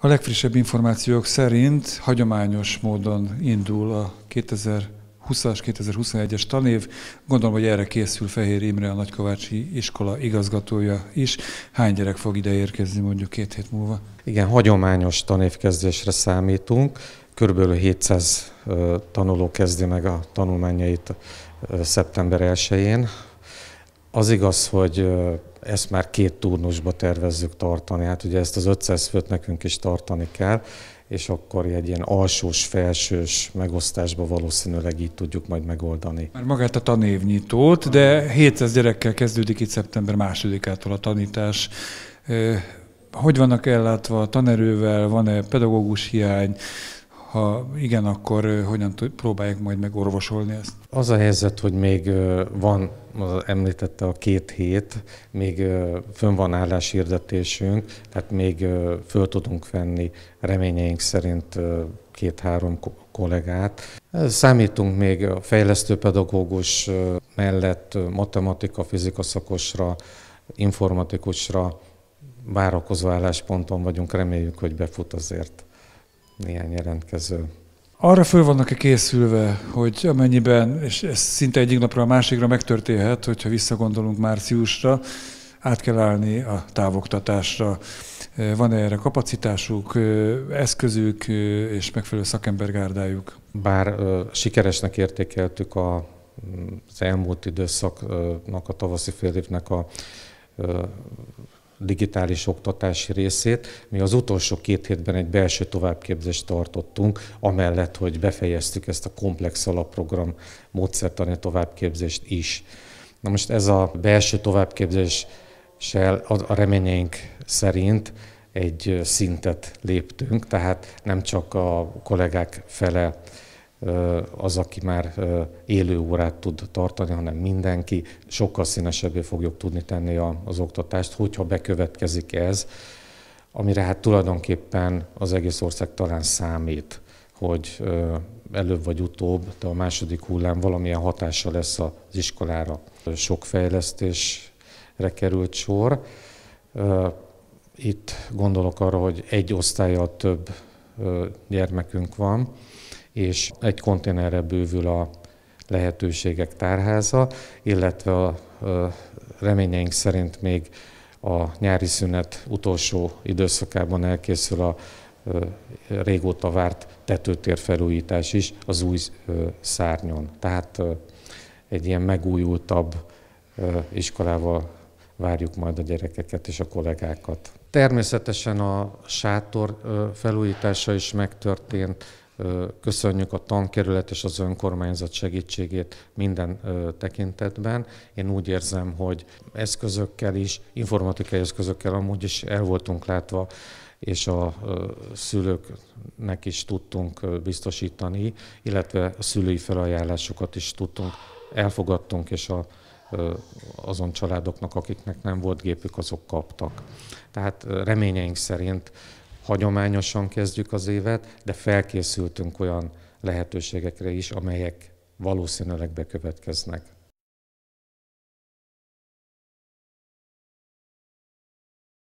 A legfrissebb információk szerint hagyományos módon indul a 2020-as, 2021-es tanév. Gondolom, hogy erre készül Fehér Imre, a Nagykovácsi iskola igazgatója is. Hány gyerek fog ide érkezni mondjuk két hét múlva? Igen, hagyományos tanévkezdésre számítunk. Körülbelül 700 tanuló kezdi meg a tanulmányait szeptember 1-én az igaz, hogy ezt már két turnusba tervezzük tartani. Hát ugye ezt az 500 főt nekünk is tartani kell, és akkor egy ilyen alsós-felsős megosztásba valószínűleg így tudjuk majd megoldani. Már magát a tanévnyitót, de 700 gyerekkel kezdődik itt szeptember másodikától a tanítás. Hogy vannak ellátva a tanerővel, van-e pedagógus hiány, ha igen, akkor hogyan próbálják majd megorvosolni ezt? Az a helyzet, hogy még van, említette a két hét, még fönn van álláshirdetésünk, tehát még föl tudunk venni reményeink szerint két-három kollégát. Számítunk még a fejlesztőpedagógus mellett matematika, fizika szakosra, informatikusra, várakozó állásponton vagyunk, reméljük, hogy befut azért néhány jelentkező. Arra föl vannak-e készülve, hogy amennyiben, és ez szinte egyik napra a másikra megtörténhet, hogyha visszagondolunk márciusra, át kell állni a távoktatásra. E, van-e erre kapacitásuk, e, eszközük e, és megfelelő szakembergárdájuk? Bár sikeresnek értékeltük a, az elmúlt időszaknak, a tavaszi fél évnek a digitális oktatási részét. Mi az utolsó két hétben egy belső továbbképzést tartottunk, amellett, hogy befejeztük ezt a komplex alapprogram módszertani továbbképzést is. Na most ez a belső továbbképzéssel a reményeink szerint egy szintet léptünk, tehát nem csak a kollégák fele az, aki már élő órát tud tartani, hanem mindenki. Sokkal színesebbé fogjuk tudni tenni az oktatást, hogyha bekövetkezik ez, amire hát tulajdonképpen az egész ország talán számít, hogy előbb vagy utóbb, de a második hullám valamilyen hatása lesz az iskolára. Sok fejlesztésre került sor. Itt gondolok arra, hogy egy osztályjal több gyermekünk van, és egy konténerre bővül a lehetőségek tárháza, illetve a reményeink szerint még a nyári szünet utolsó időszakában elkészül a régóta várt tetőtér felújítás is az új szárnyon. Tehát egy ilyen megújultabb iskolával várjuk majd a gyerekeket és a kollégákat. Természetesen a sátor felújítása is megtörtént, Köszönjük a tankerület és az önkormányzat segítségét minden tekintetben. Én úgy érzem, hogy eszközökkel is, informatikai eszközökkel amúgy is el voltunk látva, és a szülőknek is tudtunk biztosítani, illetve a szülői felajánlásokat is tudtunk, elfogadtunk, és a, azon családoknak, akiknek nem volt gépük, azok kaptak. Tehát reményeink szerint hagyományosan kezdjük az évet, de felkészültünk olyan lehetőségekre is, amelyek valószínűleg bekövetkeznek.